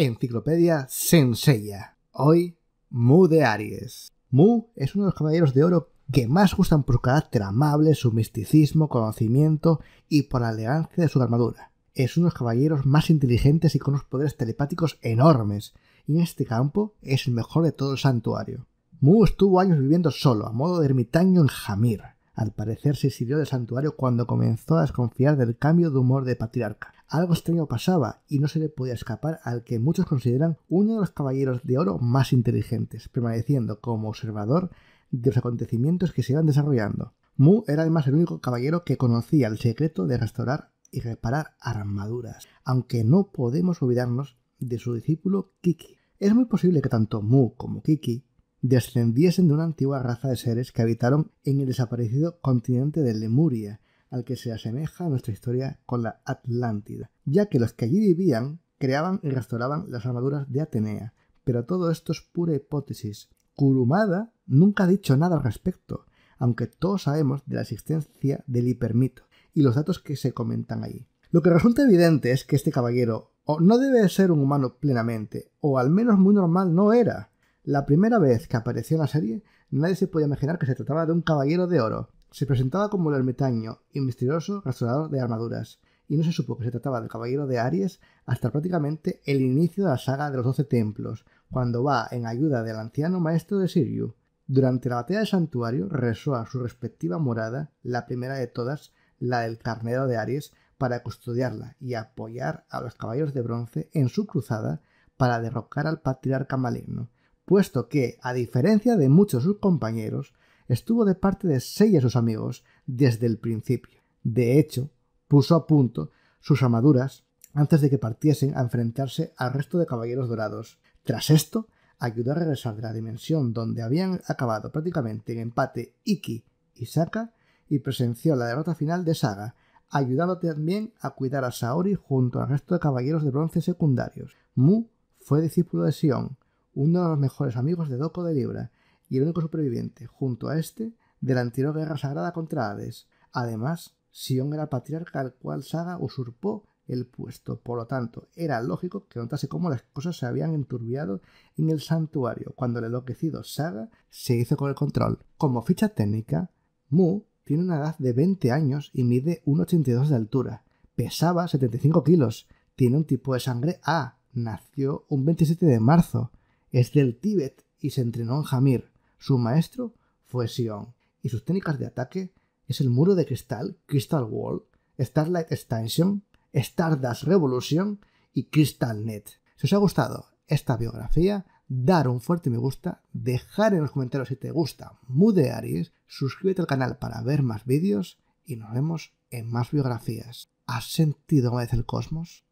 Enciclopedia Senseiya. Hoy, Mu de Aries. Mu es uno de los caballeros de oro que más gustan por su carácter amable, su misticismo, conocimiento y por la elegancia de su armadura. Es uno de los caballeros más inteligentes y con unos poderes telepáticos enormes, y en este campo es el mejor de todo el santuario. Mu estuvo años viviendo solo, a modo de ermitaño en Jamir. Al parecer se sirvió del santuario cuando comenzó a desconfiar del cambio de humor de patriarca algo extraño pasaba y no se le podía escapar al que muchos consideran uno de los caballeros de oro más inteligentes, permaneciendo como observador de los acontecimientos que se iban desarrollando. Mu era además el único caballero que conocía el secreto de restaurar y reparar armaduras, aunque no podemos olvidarnos de su discípulo Kiki. Es muy posible que tanto Mu como Kiki descendiesen de una antigua raza de seres que habitaron en el desaparecido continente de Lemuria al que se asemeja nuestra historia con la Atlántida, ya que los que allí vivían creaban y restauraban las armaduras de Atenea. Pero todo esto es pura hipótesis. Kurumada nunca ha dicho nada al respecto, aunque todos sabemos de la existencia del hipermito y los datos que se comentan allí. Lo que resulta evidente es que este caballero o no debe ser un humano plenamente, o al menos muy normal no era. La primera vez que apareció en la serie, nadie se podía imaginar que se trataba de un caballero de oro, se presentaba como el ermitaño y misterioso restaurador de armaduras, y no se supo que se trataba del caballero de Aries hasta prácticamente el inicio de la saga de los Doce Templos, cuando va en ayuda del anciano maestro de siriu Durante la batalla del santuario rezó a su respectiva morada, la primera de todas, la del carnero de Aries, para custodiarla y apoyar a los caballeros de bronce en su cruzada para derrocar al patriarca maligno, puesto que, a diferencia de muchos de sus compañeros, estuvo de parte de seis de sus amigos desde el principio. De hecho, puso a punto sus armaduras antes de que partiesen a enfrentarse al resto de caballeros dorados. Tras esto, ayudó a regresar de la dimensión donde habían acabado prácticamente en empate Iki y Saka y presenció la derrota final de Saga, ayudando también a cuidar a Saori junto al resto de caballeros de bronce secundarios. Mu fue discípulo de Sion, uno de los mejores amigos de Doko de Libra, y el único superviviente, junto a este, de la guerra sagrada contra Hades. Además, Sion era patriarca al cual Saga usurpó el puesto, por lo tanto, era lógico que notase cómo las cosas se habían enturbiado en el santuario cuando el enloquecido Saga se hizo con el control. Como ficha técnica, Mu tiene una edad de 20 años y mide 1,82 de altura. Pesaba 75 kilos. Tiene un tipo de sangre A. Nació un 27 de marzo. Es del Tíbet y se entrenó en Jamir. Su maestro fue Sion, y sus técnicas de ataque es el muro de cristal, Crystal Wall, Starlight Extension, Stardust Revolution y Crystal Net. Si os ha gustado esta biografía, dar un fuerte me gusta, dejar en los comentarios si te gusta Mude Aries, suscríbete al canal para ver más vídeos y nos vemos en más biografías. ¿Has sentido vez el cosmos?